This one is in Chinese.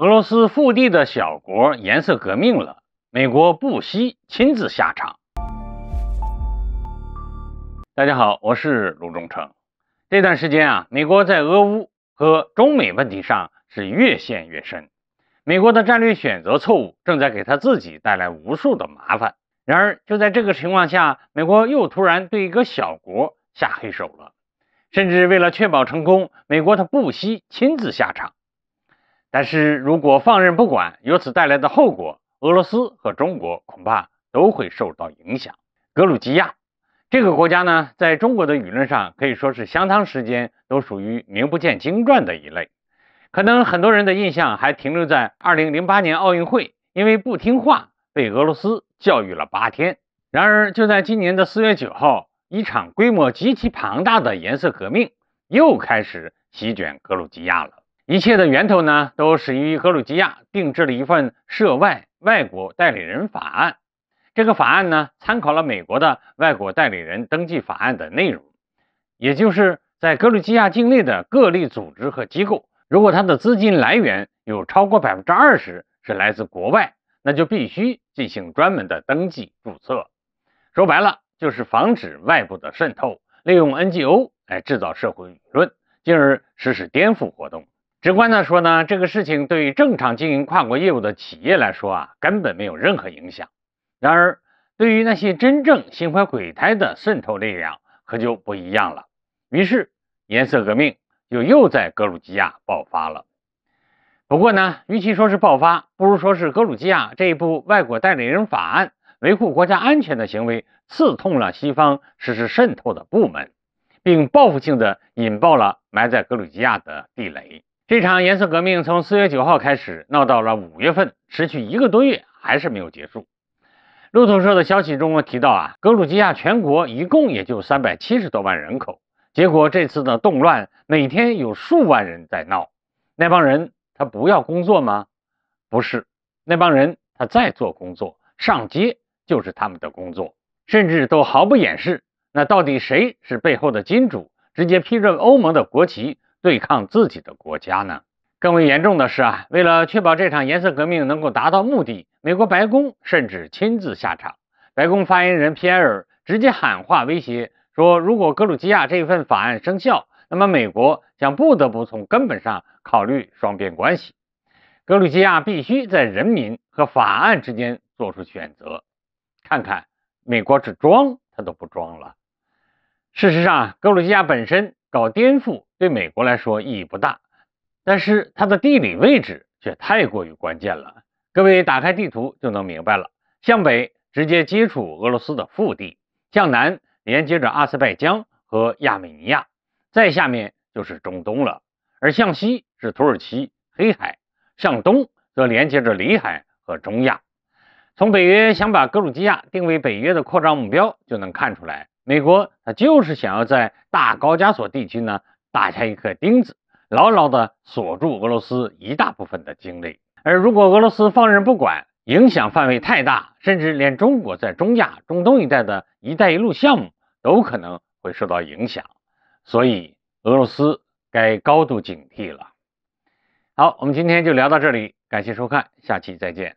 俄罗斯腹地的小国颜色革命了，美国不惜亲自下场。大家好，我是卢忠诚。这段时间啊，美国在俄乌和中美问题上是越陷越深，美国的战略选择错误正在给他自己带来无数的麻烦。然而就在这个情况下，美国又突然对一个小国下黑手了，甚至为了确保成功，美国他不惜亲自下场。但是如果放任不管，由此带来的后果，俄罗斯和中国恐怕都会受到影响。格鲁吉亚这个国家呢，在中国的舆论上可以说是相当时间都属于名不见经传的一类，可能很多人的印象还停留在2008年奥运会，因为不听话被俄罗斯教育了八天。然而，就在今年的4月9号，一场规模极其庞大的颜色革命又开始席卷格鲁吉亚了。一切的源头呢，都始于格鲁吉亚定制了一份涉外外国代理人法案。这个法案呢，参考了美国的外国代理人登记法案的内容。也就是在格鲁吉亚境内的各类组织和机构，如果它的资金来源有超过百分之二十是来自国外，那就必须进行专门的登记注册。说白了，就是防止外部的渗透，利用 NGO 来制造社会舆论，进而实施颠覆活动。直观地说呢，这个事情对于正常经营跨国业务的企业来说啊，根本没有任何影响。然而，对于那些真正心怀鬼胎的渗透力量，可就不一样了。于是，颜色革命就又在格鲁吉亚爆发了。不过呢，与其说是爆发，不如说是格鲁吉亚这一部外国代理人法案维护国家安全的行为刺痛了西方实施渗透的部门，并报复性的引爆了埋在格鲁吉亚的地雷。这场颜色革命从四月九号开始，闹到了五月份，持续一个多月，还是没有结束。路透社的消息中提到啊，格鲁吉亚全国一共也就三百七十多万人口，结果这次的动乱每天有数万人在闹。那帮人他不要工作吗？不是，那帮人他在做工作，上街就是他们的工作，甚至都毫不掩饰。那到底谁是背后的金主？直接披着欧盟的国旗。对抗自己的国家呢？更为严重的是啊，为了确保这场颜色革命能够达到目的，美国白宫甚至亲自下场。白宫发言人皮埃尔直接喊话威胁说：“如果格鲁吉亚这份法案生效，那么美国将不得不从根本上考虑双边关系。格鲁吉亚必须在人民和法案之间做出选择。”看看美国只装他都不装了。事实上，格鲁吉亚本身。搞颠覆对美国来说意义不大，但是它的地理位置却太过于关键了。各位打开地图就能明白了：向北直接接触俄罗斯的腹地，向南连接着阿塞拜疆和亚美尼亚，再下面就是中东了；而向西是土耳其、黑海，向东则连接着里海和中亚。从北约想把格鲁吉亚定为北约的扩张目标就能看出来。美国它就是想要在大高加索地区呢打下一颗钉子，牢牢地锁住俄罗斯一大部分的精力。而如果俄罗斯放任不管，影响范围太大，甚至连中国在中亚、中东一带的一带一路项目都可能会受到影响。所以俄罗斯该高度警惕了。好，我们今天就聊到这里，感谢收看，下期再见。